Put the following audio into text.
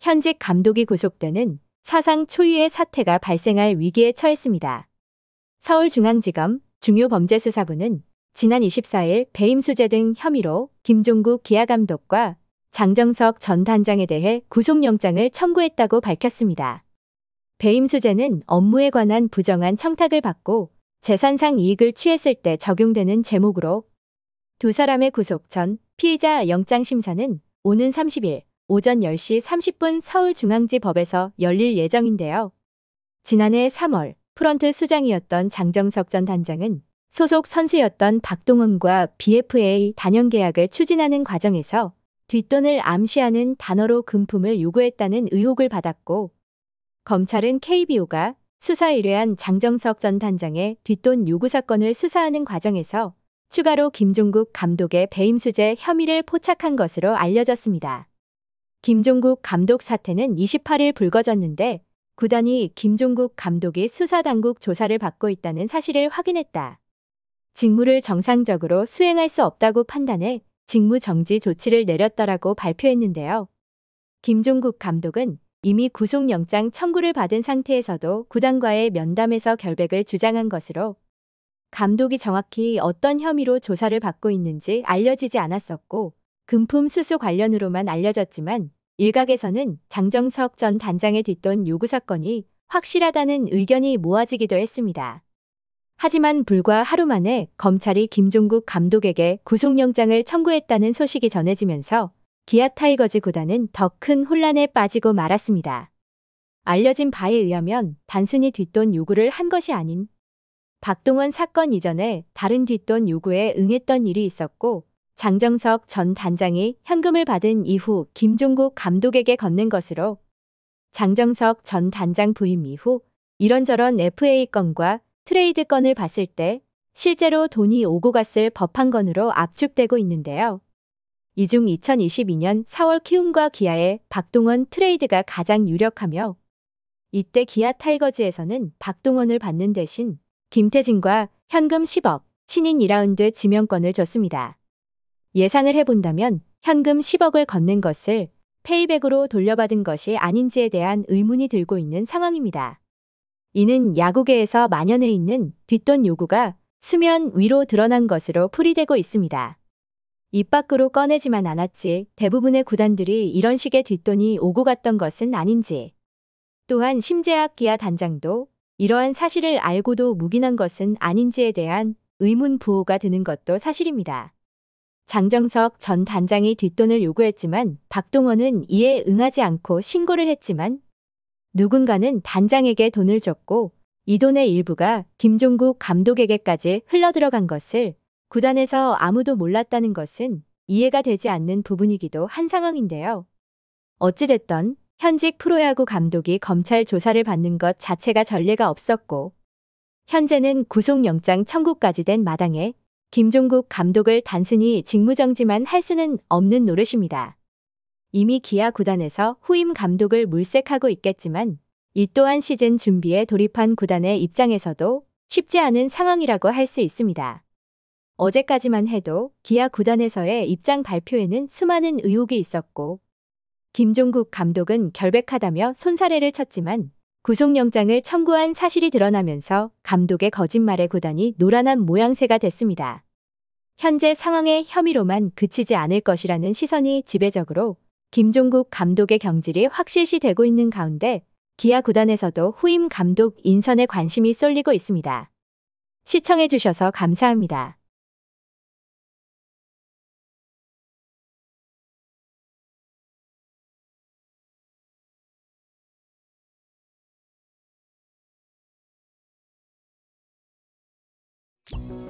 현직 감독이 구속되는 사상 초유의 사태가 발생할 위기에 처했습니다. 서울중앙지검 중요범죄수사부는 지난 24일 배임수재 등 혐의로 김종국 기아 감독과 장정석 전 단장에 대해 구속영장을 청구했다고 밝혔습니다. 배임수재는 업무에 관한 부정한 청탁을 받고 재산상 이익을 취했을 때 적용되는 제목으로 두 사람의 구속 전 피의자 영장심사는 오는 30일 오전 10시 30분 서울중앙지법에서 열릴 예정인데요. 지난해 3월 프런트 수장이었던 장정석 전 단장은 소속 선수였던 박동원과 BFA 단연 계약을 추진하는 과정에서 뒷돈을 암시하는 단어로 금품을 요구했다는 의혹을 받았고 검찰은 KBO가 수사 의뢰한 장정석 전 단장의 뒷돈 요구 사건을 수사하는 과정에서 추가로 김종국 감독의 배임수재 혐의를 포착한 것으로 알려졌습니다. 김종국 감독 사태는 28일 불거졌는데 구단이 김종국 감독이 수사당국 조사를 받고 있다는 사실을 확인했다. 직무를 정상적으로 수행할 수 없다고 판단해 직무 정지 조치를 내렸다라고 발표했는데요. 김종국 감독은 이미 구속영장 청구를 받은 상태에서도 구단과의 면담에서 결백을 주장한 것으로 감독이 정확히 어떤 혐의로 조사를 받고 있는지 알려지지 않았었고 금품 수수 관련으로만 알려졌지만 일각에서는 장정석 전 단장의 뒷돈 요구 사건이 확실하다는 의견이 모아지기도 했습니다. 하지만 불과 하루 만에 검찰이 김종국 감독에게 구속영장을 청구했다는 소식이 전해지면서 기아 타이거즈 구단은 더 큰 혼란에 빠지고 말았습니다. 알려진 바에 의하면 단순히 뒷돈 요구를 한 것이 아닌 박동원 사건 이전에 다른 뒷돈 요구에 응했던 일이 있었고 장정석 전 단장이 현금을 받은 이후 김종국 감독에게 건넨 것으로 장정석 전 단장 부임 이후 이런저런 FA 건과 트레이드 건을 봤을 때 실제로 돈이 오고 갔을 법한 건으로 압축되고 있는데요. 이 중 2022년 4월 키움과 기아의 박동원 트레이드가 가장 유력하며 이때 기아 타이거즈에서는 박동원을 받는 대신 김태진과 현금 10억, 신인 2라운드 지명권을 줬습니다. 예상을 해본다면 현금 10억을 걷는 것을 페이백으로 돌려받은 것이 아닌지에 대한 의문이 들고 있는 상황입니다. 이는 야구계에서 만연해 있는 뒷돈 요구가 수면 위로 드러난 것으로 풀이되고 있습니다. 입 밖으로 꺼내지만 않았지 대부분의 구단들이 이런 식의 뒷돈이 오고 갔던 것은 아닌지. 또한 심재학 기아 단장도 이러한 사실을 알고도 묵인한 것은 아닌지에 대한 의문 부호가 드는 것도 사실입니다. 장정석 전 단장이 뒷돈을 요구했지만 박동원은 이에 응하지 않고 신고를 했지만 누군가는 단장에게 돈을 줬고 이 돈의 일부가 김종국 감독에게까지 흘러들어간 것을 구단에서 아무도 몰랐다는 것은 이해가 되지 않는 부분이기도 한 상황인데요. 어찌됐던 현직 프로야구 감독이 검찰 조사를 받는 것 자체가 전례가 없었고 현재는 구속영장 청구까지 된 마당에 김종국 감독을 단순히 직무정지만 할 수는 없는 노릇입니다. 이미 기아 구단에서 후임 감독을 물색하고 있겠지만 이 또한 시즌 준비에 돌입한 구단의 입장에서도 쉽지 않은 상황이라고 할 수 있습니다. 어제까지만 해도 기아 구단에서의 입장 발표에는 수많은 의혹이 있었고 김종국 감독은 결백하다며 손사래를 쳤지만 구속영장을 청구한 사실이 드러나면서 감독의 거짓말에 고단이 노란한 모양새가 됐습니다. 현재 상황의 혐의로만 그치지 않을 것이라는 시선이 지배적으로 김종국 감독의 경질이 확실시 되고 있는 가운데 기아 구단에서도 후임 감독 인선에 관심이 쏠리고 있습니다. 시청해주셔서 감사합니다. Thank you.